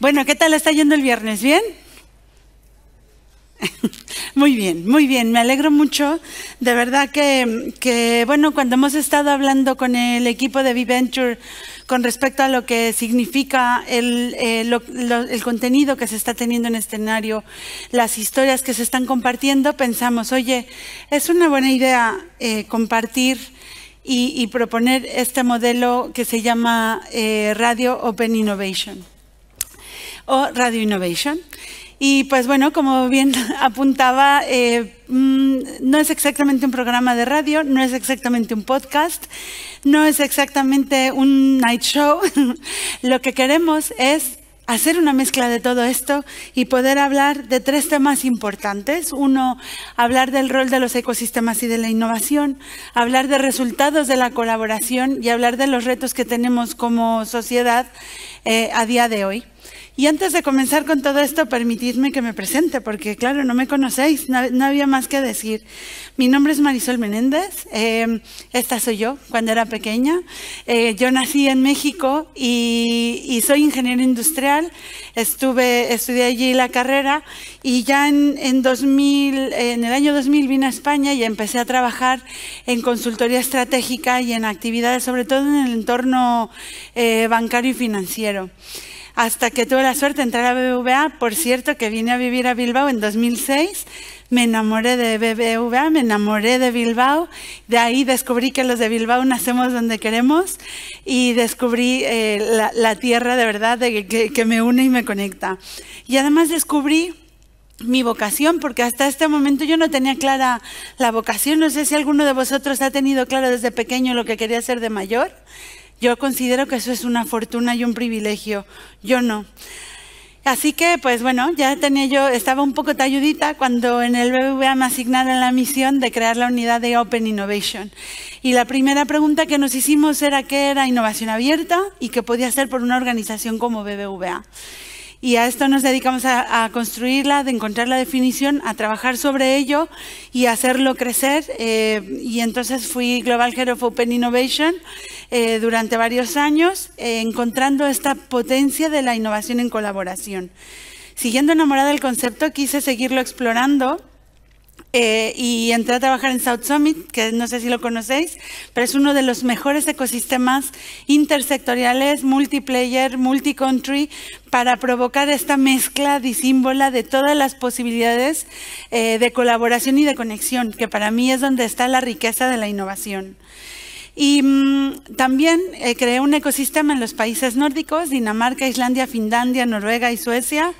Bueno, ¿qué tal está yendo el viernes? ¿Bien? Muy bien, muy bien, me alegro mucho. De verdad que, bueno, cuando hemos estado hablando con el equipo de V-Venture con respecto a lo que significa el, eh, contenido que se está teniendo en este escenario, las historias que se están compartiendo, pensamos, oye, es una buena idea eh, compartir y, proponer este modelo que se llama eh, Radio Open Innovation o Radio Innovation. Y pues bueno, como bien apuntaba, eh, mm, no es exactamente un programa de radio, no es exactamente un podcast, no es exactamente un night show. Lo que queremos es hacer una mezcla de todo esto y poder hablar de tres temas importantes. Uno, hablar del rol de los ecosistemas y de la innovación, hablar de resultados de la colaboración y hablar de los retos que tenemos como sociedad eh, a día de hoy. Y antes de comenzar con todo esto, permitidme que me presente, porque claro, no me conocéis, no, había más que decir. Mi nombre es Marisol Menéndez, eh, esta soy yo cuando era pequeña. Eh, yo nací en México y, soy ingeniero industrial, estudié allí la carrera y ya en, el año 2000 vine a España y empecé a trabajar en consultoría estratégica y en actividades, sobre todo en el entorno eh, bancario y financiero hasta que tuve la suerte de entrar a BBVA. Por cierto, que vine a vivir a Bilbao en 2006. Me enamoré de BBVA, me enamoré de Bilbao. De ahí descubrí que los de Bilbao nacemos donde queremos y descubrí eh, la, tierra de verdad que, que me une y me conecta. Y además descubrí mi vocación, porque hasta este momento yo no tenía clara la vocación. No sé si alguno de vosotros ha tenido claro desde pequeño lo que quería ser de mayor. Yo considero que eso es una fortuna y un privilegio. Yo no. Así que, pues bueno, ya tenía yo, estaba un poco talludita cuando en el BBVA me asignaron la misión de crear la unidad de Open Innovation. Y la primera pregunta que nos hicimos era qué era innovación abierta y qué podía ser por una organización como BBVA. Y a esto nos dedicamos a, construirla, de encontrar la definición, a trabajar sobre ello y hacerlo crecer. Eh, y entonces fui Global Head of Open Innovation. Eh, durante varios años, eh, encontrando esta potencia de la innovación en colaboración. Siguiendo enamorada del concepto, quise seguirlo explorando eh, y entré a trabajar en South Summit, que no sé si lo conocéis, pero es uno de los mejores ecosistemas intersectoriales, multiplayer, multicountry, para provocar esta mezcla disímbola de todas las posibilidades de colaboración y de conexión, que para mí es donde está la riqueza de la innovación. Y mm, también eh, creé un ecosistema en los países nórdicos, Dinamarca, Islandia, Finlandia, Noruega y Suecia,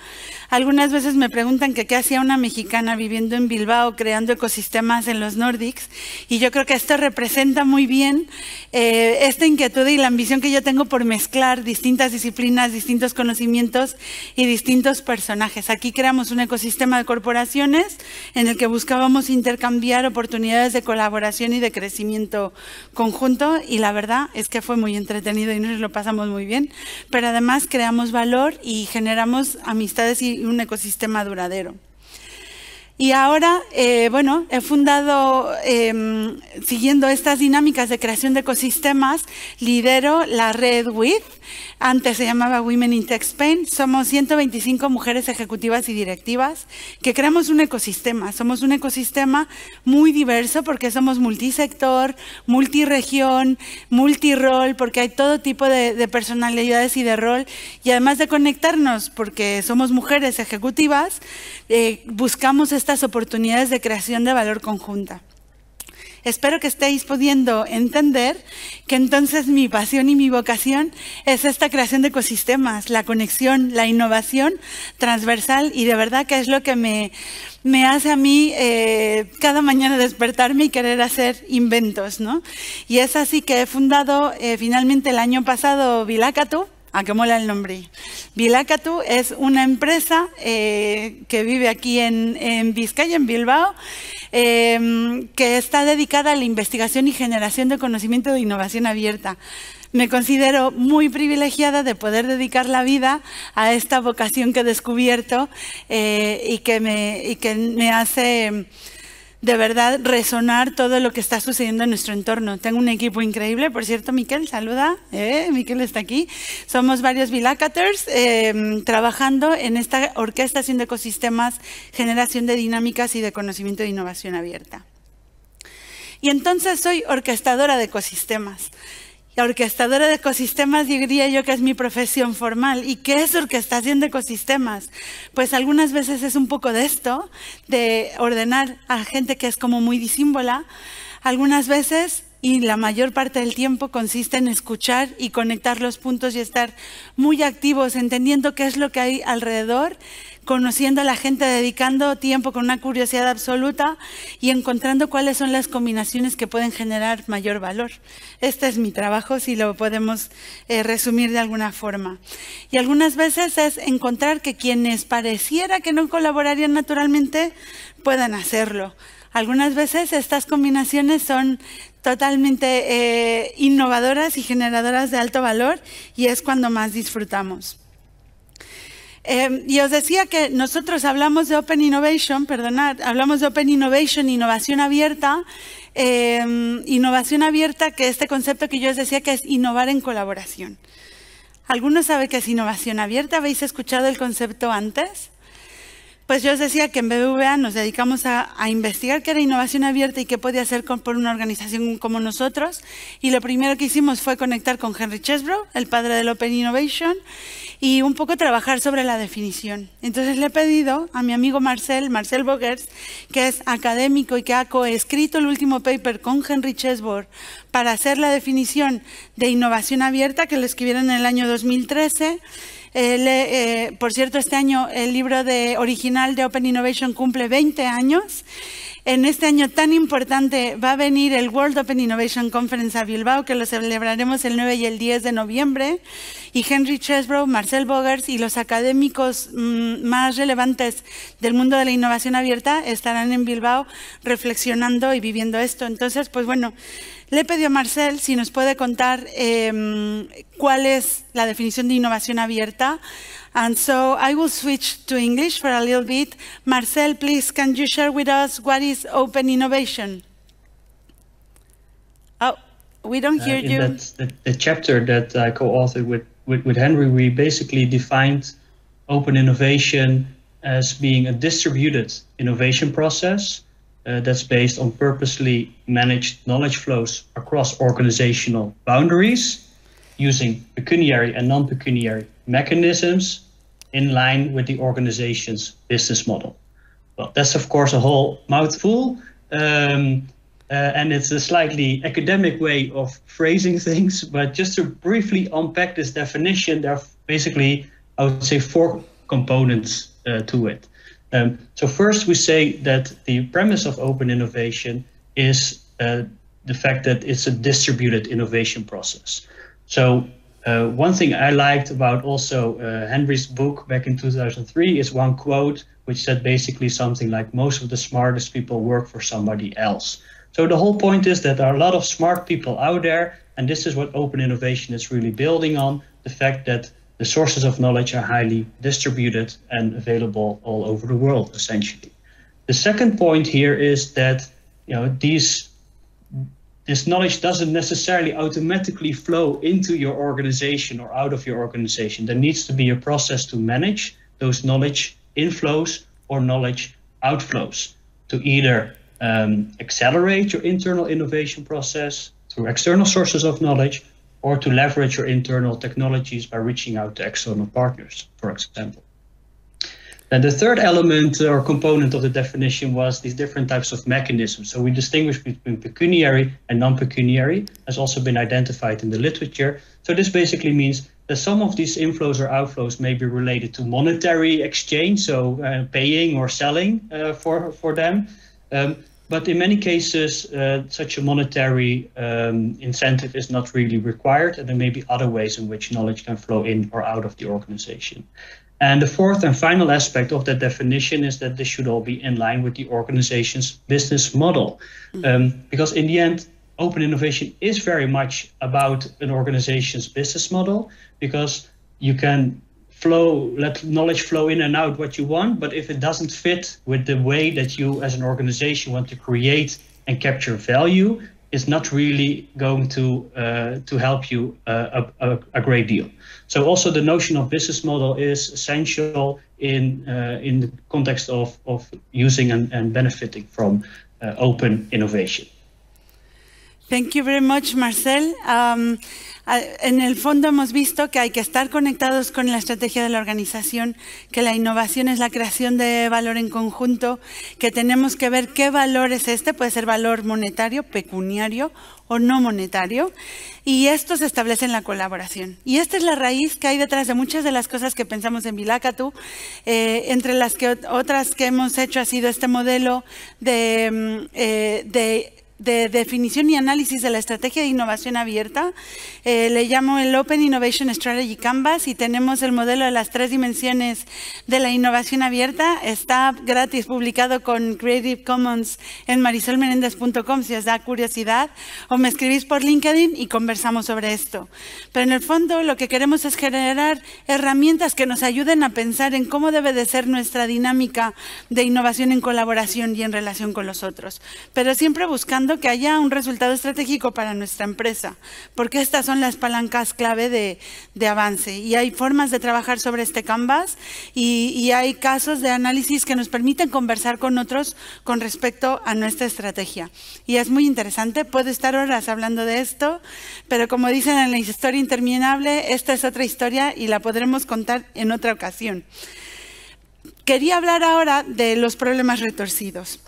algunas veces me preguntan que qué hacía una mexicana viviendo en Bilbao, creando ecosistemas en los Nordics, y yo creo que esto representa muy bien eh, esta inquietud y la ambición que yo tengo por mezclar distintas disciplinas, distintos conocimientos y distintos personajes. Aquí creamos un ecosistema de corporaciones en el que buscábamos intercambiar oportunidades de colaboración y de crecimiento conjunto, y la verdad es que fue muy entretenido y nos lo pasamos muy bien, pero además creamos valor y generamos amistades y y un ecosistema duradero. Y ahora, eh, bueno, he fundado, em, siguiendo estas dinámicas de creación de ecosistemas, lidero la red WITH, antes se llamaba Women in Tech Spain. Somos 125 mujeres ejecutivas y directivas que creamos un ecosistema. Somos un ecosistema muy diverso porque somos multisector, multiregión, multirol, porque hay todo tipo de, personalidades y de rol. Y además de conectarnos, porque somos mujeres ejecutivas, eh, buscamos esta estas oportunidades de creación de valor conjunta. Espero que estéis pudiendo entender que entonces mi pasión y mi vocación es esta creación de ecosistemas, la conexión, la innovación transversal y de verdad que es lo que me, hace a mí eh, cada mañana despertarme y querer hacer inventos. ¿no? Y es así que he fundado eh, finalmente el año pasado Vilacatu ¿A ah, qué mola el nombre. Vilacatu es una empresa eh, que vive aquí en, en Vizcaya, en Bilbao, em, que está dedicada a la investigación y generación de conocimiento de innovación abierta. Me considero muy privilegiada de poder dedicar la vida a esta vocación que he descubierto eh, y, que y que me hace de verdad resonar todo lo que está sucediendo en nuestro entorno. Tengo un equipo increíble, por cierto, Miquel, saluda. Eh, Miquel está aquí. Somos varios Vilacaters em, trabajando en esta orquestación de ecosistemas, generación de dinámicas y de conocimiento de innovación abierta. Y entonces soy orquestadora de ecosistemas la orquestadora de ecosistemas diría yo que es mi profesión formal. ¿Y qué es orquestación de ecosistemas? Pues algunas veces es un poco de esto, de ordenar a gente que es como muy disímbola. Algunas veces y la mayor parte del tiempo consiste en escuchar y conectar los puntos y estar muy activos, entendiendo qué es lo que hay alrededor, conociendo a la gente, dedicando tiempo con una curiosidad absoluta y encontrando cuáles son las combinaciones que pueden generar mayor valor. Este es mi trabajo, si lo podemos eh, resumir de alguna forma. Y algunas veces es encontrar que quienes pareciera que no colaborarían naturalmente puedan hacerlo. Algunas veces estas combinaciones son totalmente eh, innovadoras y generadoras de alto valor y es cuando más disfrutamos. Em, y os decía que nosotros hablamos de Open Innovation, perdonad, hablamos de Open Innovation, innovación abierta, em, innovación abierta, que este concepto que yo os decía que es innovar en colaboración. ¿Alguno sabe qué es innovación abierta? ¿Habéis escuchado el concepto antes? Pues yo os decía que en BBVA nos dedicamos a, investigar qué era innovación abierta y qué podía hacer por una organización como nosotros. Y lo primero que hicimos fue conectar con Henry Chesbrough, el padre del Open Innovation, y un poco trabajar sobre la definición. Entonces le he pedido a mi amigo Marcel, Marcel Bogers, que es académico y que ha coescrito el último paper con Henry Chesborg para hacer la definición de innovación abierta que lo escribieron en el año 2013. Eh, eh, por cierto, este año el libro de, original de Open Innovation cumple 20 años en este año tan importante va a venir el World Open Innovation Conference a Bilbao, que lo celebraremos el 9 y el 10 de noviembre. Y Henry Chesbrough, Marcel Bogers y los académicos mm, más relevantes del mundo de la innovación abierta estarán en Bilbao reflexionando y viviendo esto. Entonces, pues bueno, le pedí a Marcel si nos puede contar em, cuál es la definición de innovación abierta, And so I will switch to English for a little bit. Marcel, please, can you share with us what is open innovation? Oh, we don't uh, hear uh, you. That, the, the, chapter that I co-authored with, with, with, Henry, we basically defined open innovation as being a distributed innovation process uh, that's based on purposely managed knowledge flows across organizational boundaries using pecuniary and non-pecuniary mechanisms in line with the organization's business model. Well, that's of course a whole mouthful, um, uh, and it's a slightly academic way of phrasing things, but just to briefly unpack this definition, there are basically, I would say, four components uh, to it. Um, so first we say that the premise of open innovation is uh, the fact that it's a distributed innovation process. So uh, one thing I liked about also uh, Henry's book back in 2003 is one quote which said basically something like most of the smartest people work for somebody else. So the whole point is that there are a lot of smart people out there, and this is what open innovation is really building on the fact that the sources of knowledge are highly distributed and available all over the world, essentially. The second point here is that you know these this knowledge doesn't necessarily automatically flow into your organization or out of your organization. There needs to be a process to manage those knowledge inflows or knowledge outflows to either um, accelerate your internal innovation process through external sources of knowledge or to leverage your internal technologies by reaching out to external partners, for example. And the third element or component of the definition was these different types of mechanisms. So we distinguish between pecuniary and non-pecuniary, has also been identified in the literature. So this basically means that some of these inflows or outflows may be related to monetary exchange, so uh, paying or selling uh, for, for them. Um, but in many cases, uh, such a monetary um, incentive is not really required, and there may be other ways in which knowledge can flow in or out of the organization. And the fourth and final aspect of that definition is that this should all be in line with the organization's business model. Mm. Um, because in the end, open innovation is very much about an organization's business model because you can flow, let knowledge flow in and out what you want, but if it doesn't fit with the way that you as an organization want to create and capture value, is not really going to uh, to help you uh, a, a, great deal. So also the notion of business model is essential in uh, in the context of of using and, and benefiting from uh, open innovation. Thank you very much, Marcel. Um, Ah, en el fondo hemos visto que hay que estar conectados con la estrategia de la organización, que la innovación es la creación de valor en conjunto, que tenemos que ver qué valor es este, puede ser valor monetario, pecuniario o no monetario, y esto se establece en la colaboración. Y esta es la raíz que hay detrás de muchas de las cosas que pensamos en Vilacatu, eh, entre las que otras que hemos hecho ha sido este modelo de mm, eh, de definición y análisis de la estrategia de innovación abierta. Eh, le llamo el Open Innovation Strategy Canvas y tenemos el modelo de las tres dimensiones de la innovación abierta. Está gratis publicado con Creative Commons en marisolmenéndez.com si os da curiosidad o me escribís por LinkedIn y conversamos sobre esto. Pero en el fondo lo que queremos es generar herramientas que nos ayuden a pensar en cómo debe de ser nuestra dinámica de innovación en colaboración y en relación con los otros, pero siempre buscando que haya un resultado estratégico para nuestra empresa, porque estas son las palancas clave de, avance. Y hay formas de trabajar sobre este canvas y, y hay casos de análisis que nos permiten conversar con otros con respecto a nuestra estrategia. Y es muy interesante, puedo estar horas hablando de esto, pero como dicen en la historia interminable, esta es otra historia y la podremos contar en otra ocasión. Quería hablar ahora de los problemas retorcidos.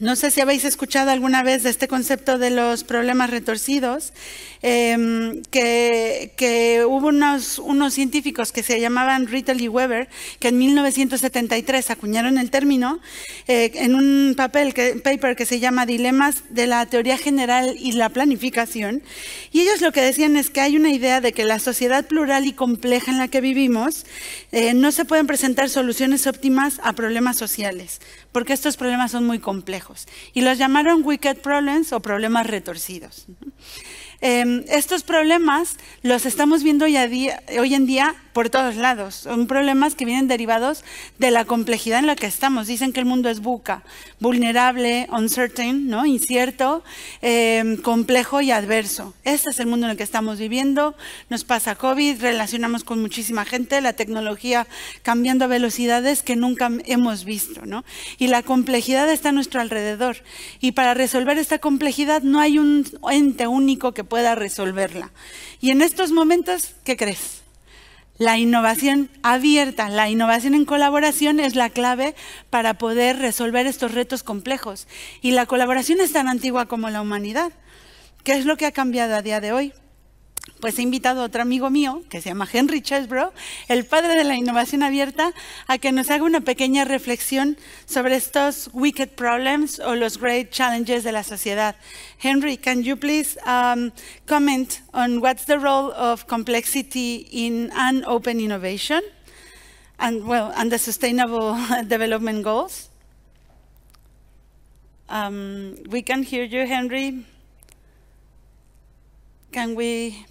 No sé si habéis escuchado alguna vez de este concepto de los problemas retorcidos, em, que, hubo unos, unos, científicos que se llamaban Rittel y Weber, que en 1973 acuñaron el término eh, en un papel que, paper que se llama Dilemas de la Teoría General y la Planificación. Y ellos lo que decían es que hay una idea de que la sociedad plural y compleja en la que vivimos eh, no se pueden presentar soluciones óptimas a problemas sociales, porque estos problemas son muy complejos y los llamaron wicked problems o problemas retorcidos. Em, estos problemas los estamos viendo hoy, día, hoy, en día por todos lados. Son problemas que vienen derivados de la complejidad en la que estamos. Dicen que el mundo es buca, vulnerable, uncertain, ¿no? incierto, em, complejo y adverso. Este es el mundo en el que estamos viviendo. Nos pasa COVID, relacionamos con muchísima gente, la tecnología cambiando a velocidades que nunca hemos visto. ¿no? Y la complejidad está a nuestro alrededor. Y para resolver esta complejidad no hay un ente único que pueda resolverla. Y en estos momentos, ¿qué crees? La innovación abierta, la innovación en colaboración es la clave para poder resolver estos retos complejos. Y la colaboración es tan antigua como la humanidad. ¿Qué es lo que ha cambiado a día de hoy? pues he invitado a otro amigo mío, que se llama Henry Chesbro, el padre de la innovación abierta, a que nos haga una pequeña reflexión sobre estos wicked problems o los great challenges de la sociedad. Henry, can you please um, comment on what's the role of complexity in an open innovation and, the sustainable development goals? Um, we can hear you, Henry. can we?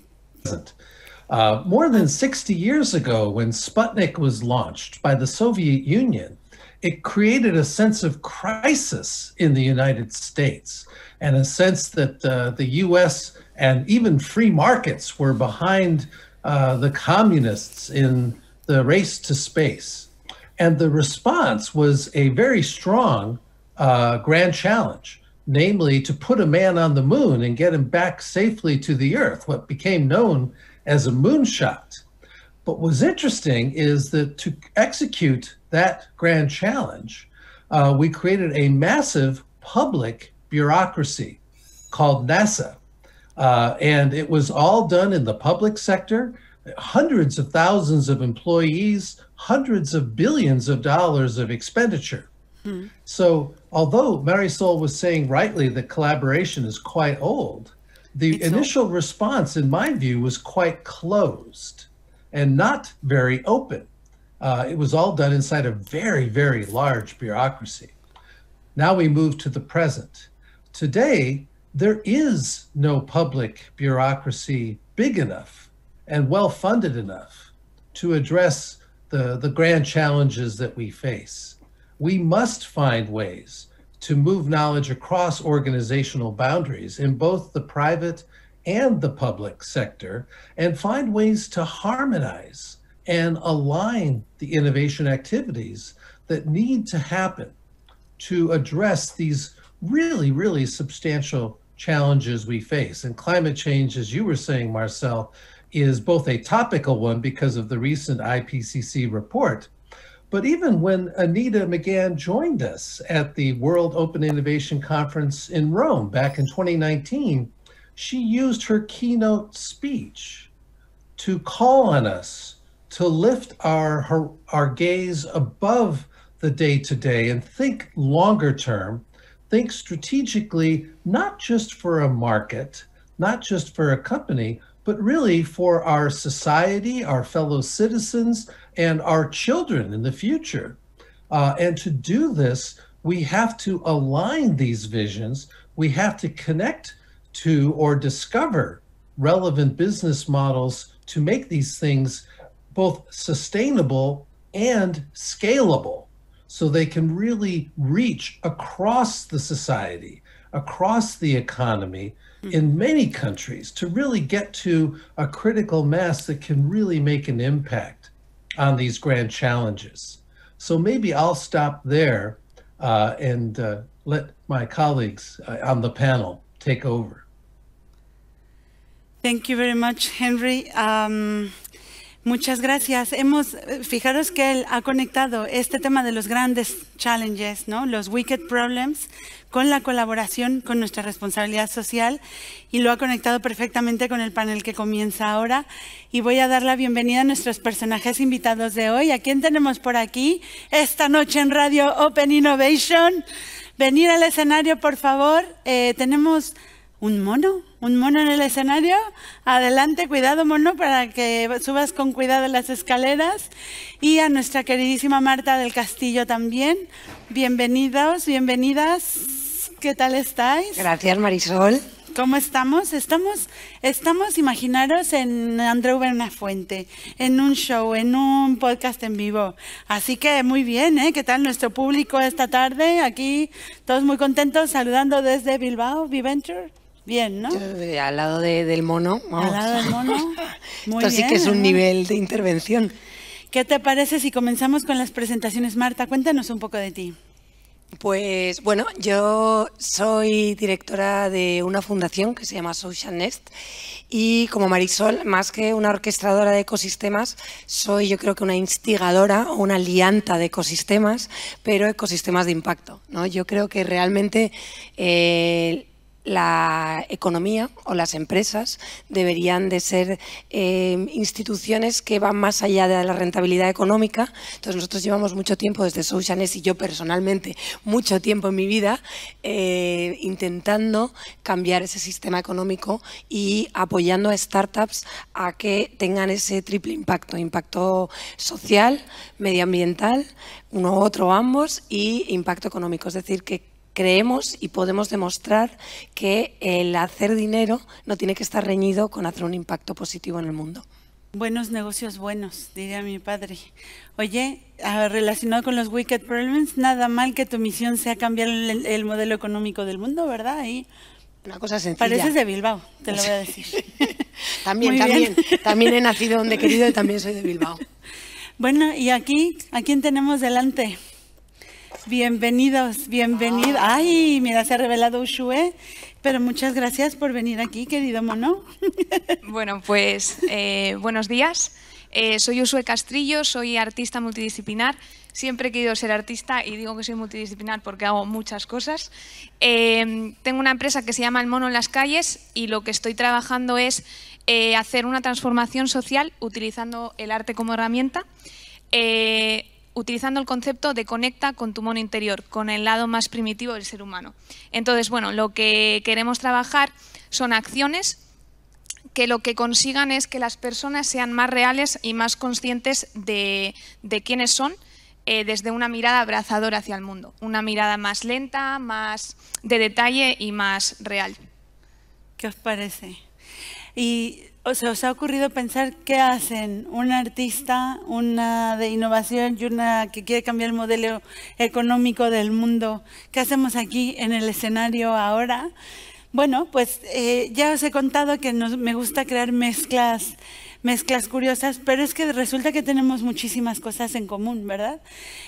Uh, more than 60 years ago, when Sputnik was launched by the Soviet Union, it created a sense of crisis in the United States and a sense that uh, the US and even free markets were behind uh, the communists in the race to space. And the response was a very strong uh, grand challenge namely to put a man on the moon and get him back safely to the Earth, what became known as a moonshot. But what's interesting is that to execute that grand challenge, uh, we created a massive public bureaucracy called NASA. Uh, and it was all done in the public sector, hundreds of thousands of employees, hundreds of billions of dollars of expenditure. Hmm. So although Marisol was saying rightly that collaboration is quite old, the it's initial old. response, in my view, was quite closed and not very open. Uh, it was all done inside a very, very large bureaucracy. Now we move to the present. Today, there is no public bureaucracy big enough and well funded enough to address the, the grand challenges that we face we must find ways to move knowledge across organizational boundaries in both the private and the public sector and find ways to harmonize and align the innovation activities that need to happen to address these really, really substantial challenges we face. And climate change, as you were saying, Marcel, is both a topical one because of the recent IPCC report, but even when Anita McGann joined us at the World Open Innovation Conference in Rome back in 2019, she used her keynote speech to call on us to lift our, her, our gaze above the day to day and think longer term, think strategically, not just for a market, not just for a company, but really for our society, our fellow citizens, and our children in the future. Uh, and to do this, we have to align these visions. We have to connect to or discover relevant business models to make these things both sustainable and scalable so they can really reach across the society, across the economy, Hmm. in many countries to really get to a critical mass that can really make an impact on these grand challenges. So maybe I'll stop there uh, and uh, let my colleagues uh, on the panel take over. Thank you very much, Henry. Um... Muchas gracias. Hemos, fijaros que él ha conectado este tema de los grandes challenges, ¿no? Los wicked problems con la colaboración, con nuestra responsabilidad social y lo ha conectado perfectamente con el panel que comienza ahora. Y voy a dar la bienvenida a nuestros personajes invitados de hoy. ¿A quién tenemos por aquí esta noche en Radio Open Innovation? Venir al escenario, por favor. Eh, tenemos un mono, un mono en el escenario. Adelante, cuidado mono, para que subas con cuidado las escaleras. Y a nuestra queridísima Marta del Castillo también. Bienvenidos, bienvenidas. ¿Qué tal estáis? Gracias, Marisol. ¿Cómo estamos? Estamos, estamos, imaginaros en Andreu fuente, en un show, en un podcast en vivo. Así que muy bien, ¿eh? ¿Qué tal nuestro público esta tarde? Aquí todos muy contentos, saludando desde Bilbao, Viventure. Bien, ¿no? Eh, al lado del mono. Vamos. Al lado del mono. Esto sí que es un nivel de intervención. ¿Qué te parece si comenzamos con las presentaciones, Marta? Cuéntanos un poco de ti. Pues bueno, yo soy directora de una fundación que se llama Social Nest y como Marisol, más que una orquestadora de ecosistemas, soy yo creo que una instigadora o una alianta de ecosistemas, pero ecosistemas de impacto. ¿no? Yo creo que realmente eh, la economía o las empresas deberían de ser eh, instituciones que van más allá de la rentabilidad económica. Entonces nosotros llevamos mucho tiempo desde Soushanes y yo personalmente mucho tiempo en mi vida eh, intentando cambiar ese sistema económico y apoyando a startups a que tengan ese triple impacto, impacto social, medioambiental, uno u otro ambos y impacto económico. Es decir, que creemos y podemos demostrar que el hacer dinero no tiene que estar reñido con hacer un impacto positivo en el mundo. Buenos negocios buenos, diría mi padre. Oye, relacionado con los Wicked Problems, nada mal que tu misión sea cambiar el, modelo económico del mundo, ¿verdad? Y una cosa sencilla. Pareces de Bilbao, te lo voy a decir. también, también. También he nacido donde he querido y también soy de Bilbao. Bueno, y aquí, ¿a quién tenemos delante? Bienvenidos, bienvenidos. Ay, mira, se ha revelado Ushue, ¿eh? pero muchas gracias por venir aquí, querido mono. Bueno, pues eh, buenos días. Eh, soy Usue Castrillo, soy artista multidisciplinar. Siempre he querido ser artista y digo que soy multidisciplinar porque hago muchas cosas. tengo una empresa que se llama El Mono en las Calles y lo que estoy trabajando es hacer una transformación social utilizando el arte como herramienta utilizando el concepto de conecta con tu mono interior, con el lado más primitivo del ser humano. Entonces, bueno, lo que queremos trabajar son acciones que lo que consigan es que las personas sean más reales y más conscientes de, quiénes son eh, desde una mirada abrazadora hacia el mundo, una mirada más lenta, más de detalle y más real. ¿Qué os parece? Y ¿Se os ha ocurrido pensar qué hacen un artista, una de innovación y una que quiere cambiar el modelo económico del mundo? ¿Qué hacemos aquí en el escenario ahora? Bueno, pues eh, ya os he contado que me gusta crear mezclas mezclas curiosas, pero es que resulta que tenemos muchísimas cosas en común, ¿verdad?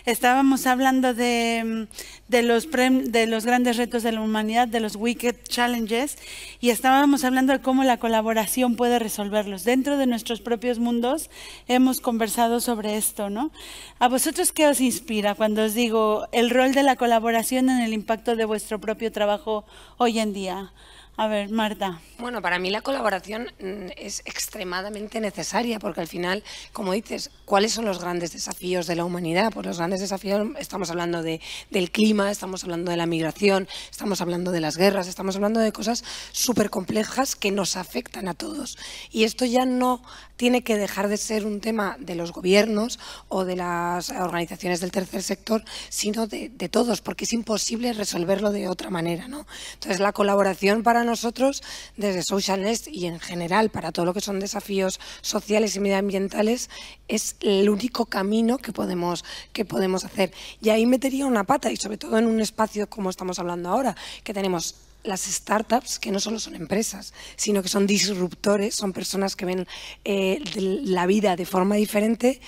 Estábamos hablando de, los, los grandes retos de la humanidad, de los Wicked Challenges, y estábamos hablando de cómo la colaboración puede resolverlos. Dentro de nuestros propios mundos hemos conversado sobre esto, ¿no? ¿A vosotros qué os inspira cuando os digo el rol de la colaboración en el impacto de vuestro propio trabajo hoy en día? A ver, Marta. Bueno, para mí la colaboración mm, es extremadamente necesaria porque al final, como dices, ¿cuáles son los grandes desafíos de la humanidad? Pues los grandes desafíos, estamos hablando del clima, estamos hablando de la migración, estamos hablando de las guerras, estamos hablando de cosas súper complejas que nos afectan a todos. Y esto ya no tiene que dejar de ser un tema de los gobiernos o de las organizaciones del tercer sector, sino de, todos, porque es imposible resolverlo de otra manera. Entonces, la colaboración para nosotros desde Social Nest y en general para todo lo que son desafíos sociales y medioambientales es el único camino que podemos, que podemos hacer. Y ahí metería una pata y sobre todo en un espacio como estamos hablando ahora, que tenemos las startups, que no solo son empresas, sino que son disruptores, son personas que ven eh, la vida de forma diferente,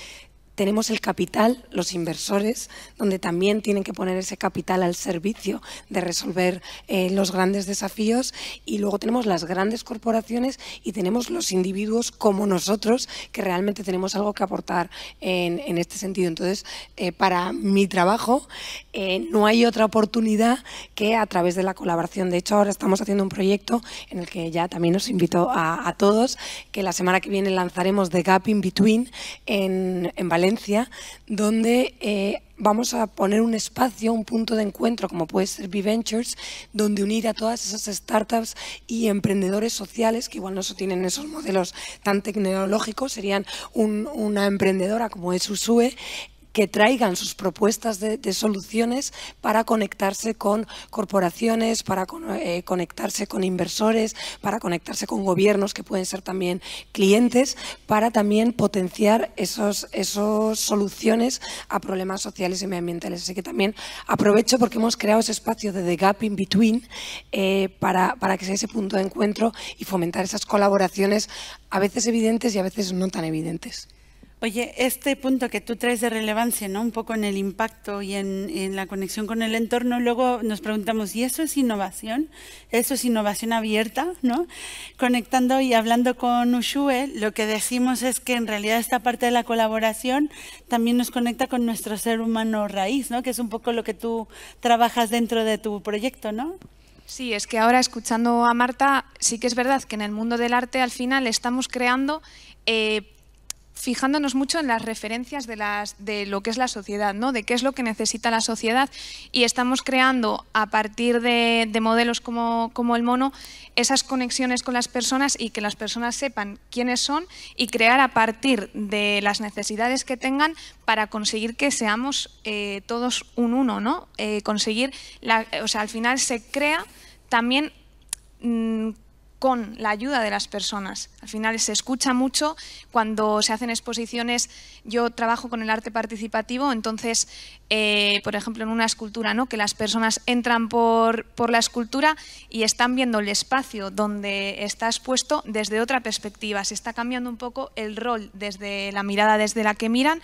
tenemos el capital, los inversores, donde también tienen que poner ese capital al servicio de resolver eh, los grandes desafíos y luego tenemos las grandes corporaciones y tenemos los individuos como nosotros que realmente tenemos algo que aportar en, en este sentido. Entonces, eh, para mi trabajo eh, no hay otra oportunidad que a través de la colaboración. De hecho, ahora estamos haciendo un proyecto en el que ya también os invito a, a todos, que la semana que viene lanzaremos The Gap in Between en, en Valencia donde eh, vamos a poner un espacio, un punto de encuentro, como puede ser B-Ventures, donde unir a todas esas startups y emprendedores sociales que igual no tienen esos modelos tan tecnológicos, serían una emprendedora como es Usue, que traigan sus propuestas de, soluciones para conectarse con corporaciones, para eh, conectarse con inversores, para conectarse con gobiernos que pueden ser también clientes, para también potenciar esas soluciones a problemas sociales y medioambientales. Así que también aprovecho porque hemos creado ese espacio de The Gap in Between eh, para, para que sea ese punto de encuentro y fomentar esas colaboraciones a veces evidentes y a veces no tan evidentes. Oye, este punto que tú traes de relevancia, ¿no? Un poco en el impacto y en, la conexión con el entorno, luego nos preguntamos, ¿y eso es innovación? ¿Eso es innovación abierta, no? Conectando y hablando con Ushue, lo que decimos es que en realidad esta parte de la colaboración también nos conecta con nuestro ser humano raíz, ¿no? Que es un poco lo que tú trabajas dentro de tu proyecto, ¿no? Sí, es que ahora escuchando a Marta, sí que es verdad que en el mundo del arte al final estamos creando eh, fijándonos mucho en las referencias de, las, de lo que es la sociedad, ¿no? de qué es lo que necesita la sociedad y estamos creando a partir de, modelos como, como, el mono esas conexiones con las personas y que las personas sepan quiénes son y crear a partir de las necesidades que tengan para conseguir que seamos eh, todos un uno, ¿no? Eh, conseguir, la, o sea, al final se crea también mm, con la ayuda de las personas. Al final se escucha mucho cuando se hacen exposiciones. Yo trabajo con el arte participativo, entonces, eh, por ejemplo, en una escultura, ¿no? que las personas entran por, la escultura y están viendo el espacio donde está expuesto desde otra perspectiva. Se está cambiando un poco el rol desde la mirada desde la que miran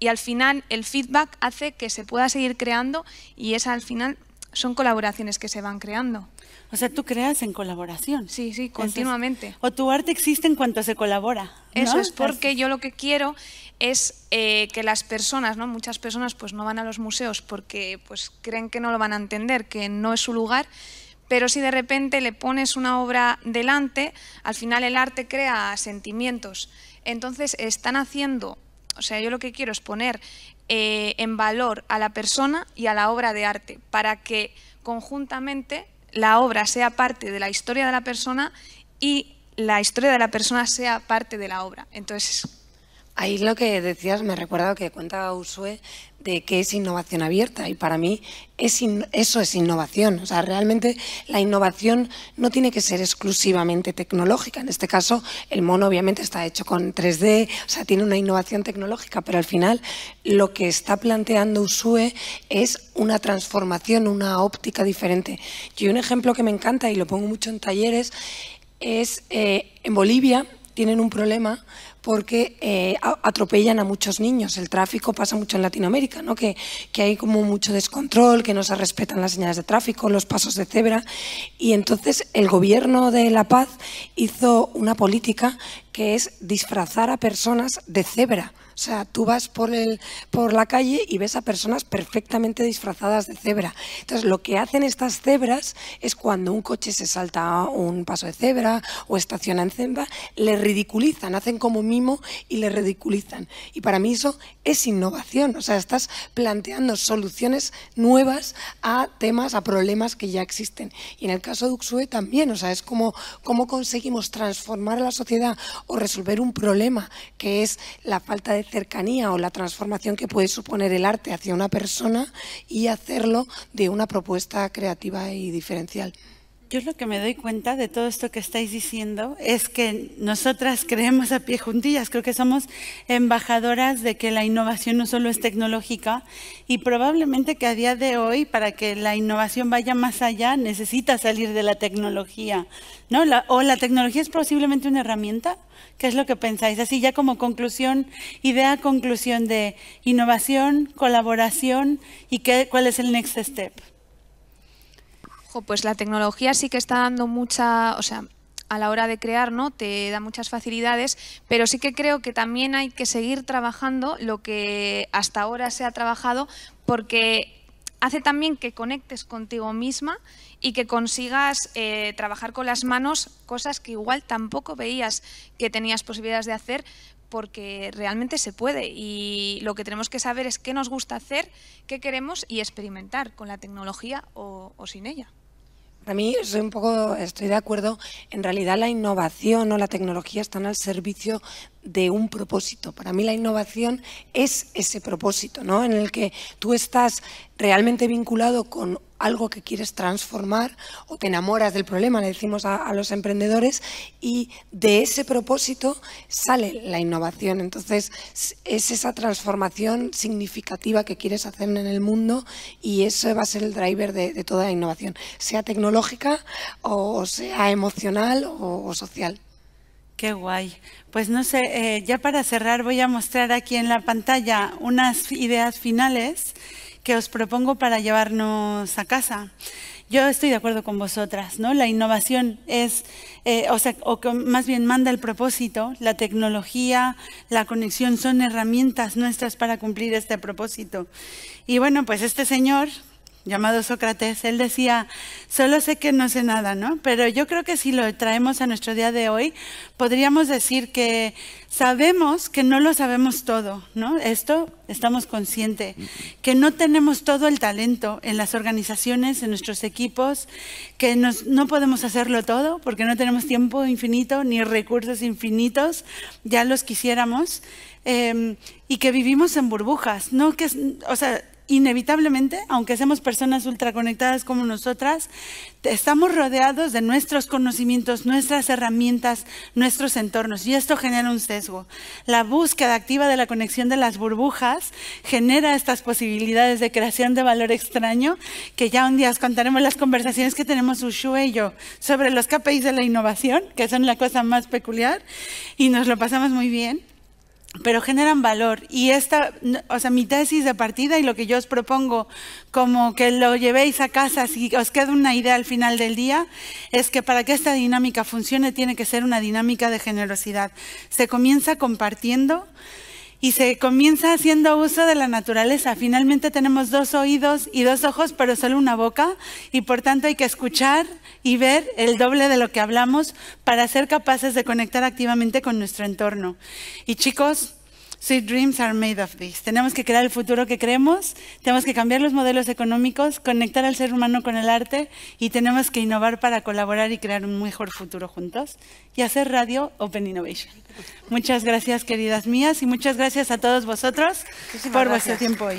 y al final el feedback hace que se pueda seguir creando y es al final son colaboraciones que se van creando. O sea, tú creas en colaboración. Sí, sí, continuamente. O tu arte existe en cuanto se colabora. Eso es porque yo lo que quiero es eh, que las personas, ¿no? Muchas personas pues no van a los museos porque pues creen que no lo van a entender, que no es su lugar. Pero si de repente le pones una obra delante, al final el arte crea sentimientos. Entonces están haciendo, o sea, yo lo que quiero es poner eh, en valor a la persona y a la obra de arte para que conjuntamente la obra sea parte de la historia de la persona y la historia de la persona sea parte de la obra. Entonces, Ahí lo que decías me recuerda que cuenta Usue de qué es innovación abierta y para mí eso es innovación. O sea, realmente la innovación no tiene que ser exclusivamente tecnológica. En este caso, el mono obviamente está hecho con 3D, o sea, tiene una innovación tecnológica, pero al final lo que está planteando Usue es una transformación, una óptica diferente. Y un ejemplo que me encanta y lo pongo mucho en talleres es eh, en Bolivia tienen un problema porque eh, atropellan a muchos niños. El tráfico pasa mucho en Latinoamérica, ¿no? que, que hay como mucho descontrol, que no se respetan las señales de tráfico, los pasos de cebra. Y entonces el gobierno de La Paz hizo una política que es disfrazar a personas de cebra. O sea, tú vas por, el, por la calle y ves a personas perfectamente disfrazadas de cebra. Entonces, lo que hacen estas cebras es cuando un coche se salta a un paso de cebra o estaciona en cebra, le ridiculizan, hacen como mimo y le ridiculizan. Y para mí eso es innovación. O sea, estás planteando soluciones nuevas a temas, a problemas que ya existen. Y en el caso de Uxue también. O sea, es como cómo conseguimos transformar la sociedad o resolver un problema que es la falta de cercanía o la transformación que puede suponer el arte hacia una persona y hacerlo de una propuesta creativa y diferencial. Yo lo que me doy cuenta de todo esto que estáis diciendo es que nosotras creemos a pie juntillas, creo que somos embajadoras de que la innovación no solo es tecnológica y probablemente que a día de hoy para que la innovación vaya más allá necesita salir de la tecnología, ¿no? o la tecnología es posiblemente una herramienta, ¿qué es lo que pensáis? Así ya como conclusión, idea conclusión de innovación, colaboración y qué, cuál es el next step pues la tecnología sí que está dando mucha, o sea, a la hora de crear, ¿no? Te da muchas facilidades, pero sí que creo que también hay que seguir trabajando lo que hasta ahora se ha trabajado porque hace también que conectes contigo misma y que consigas eh, trabajar con las manos cosas que igual tampoco veías que tenías posibilidades de hacer porque realmente se puede y lo que tenemos que saber es qué nos gusta hacer, qué queremos y experimentar con la tecnología o sin ella. Para mí soy un poco, estoy de acuerdo. En realidad la innovación o la tecnología están al servicio de un propósito. Para mí la innovación es ese propósito, ¿no? En el que tú estás realmente vinculado con algo que quieres transformar o te enamoras del problema, le decimos a, los emprendedores, y de ese propósito sale la innovación. Entonces, es esa transformación significativa que quieres hacer en el mundo y eso va a ser el driver de, toda la innovación, sea tecnológica o sea emocional o, social. Qué guay. Pues no sé, eh, ya para cerrar voy a mostrar aquí en la pantalla unas ideas finales que os propongo para llevarnos a casa. Yo estoy de acuerdo con vosotras, ¿no? La innovación es, eh, o, sea, o más bien manda el propósito, la tecnología, la conexión son herramientas nuestras para cumplir este propósito. Y bueno, pues este señor, llamado Sócrates, él decía, solo sé que no sé nada, ¿no? Pero yo creo que si lo traemos a nuestro día de hoy, podríamos decir que sabemos que no lo sabemos todo, ¿no? Esto estamos conscientes, que no tenemos todo el talento en las organizaciones, en nuestros equipos, que no podemos hacerlo todo porque no tenemos tiempo infinito ni recursos infinitos, ya los quisiéramos. Em, y que vivimos en burbujas, ¿no? Que, o sea, inevitablemente, aunque seamos personas ultraconectadas como nosotras, estamos rodeados de nuestros conocimientos, nuestras herramientas, nuestros entornos, y esto genera un sesgo. La búsqueda activa de la conexión de las burbujas genera estas posibilidades de creación de valor extraño, que ya un día os contaremos las conversaciones que tenemos Ushue y yo sobre los KPIs de la innovación, que son la cosa más peculiar, y nos lo pasamos muy bien pero generan valor. Y esta, o sea, mi tesis de partida y lo que yo os propongo, como que lo llevéis a casa, si os queda una idea al final del día, es que para que esta dinámica funcione tiene que ser una dinámica de generosidad. Se comienza compartiendo y se comienza haciendo uso de la naturaleza. Finalmente tenemos dos oídos y dos ojos, pero solo una boca, y por tanto hay que escuchar y ver el doble de lo que hablamos para ser capaces de conectar activamente con nuestro entorno. Y chicos, Sweet dreams are made of this. Tenemos que crear el futuro que creemos, tenemos que cambiar los modelos económicos, conectar al ser humano con el arte y tenemos que innovar para colaborar y crear un mejor futuro juntos y hacer radio Open Innovation. Muchas gracias, queridas mías, y muchas gracias a todos vosotros por vuestro tiempo hoy.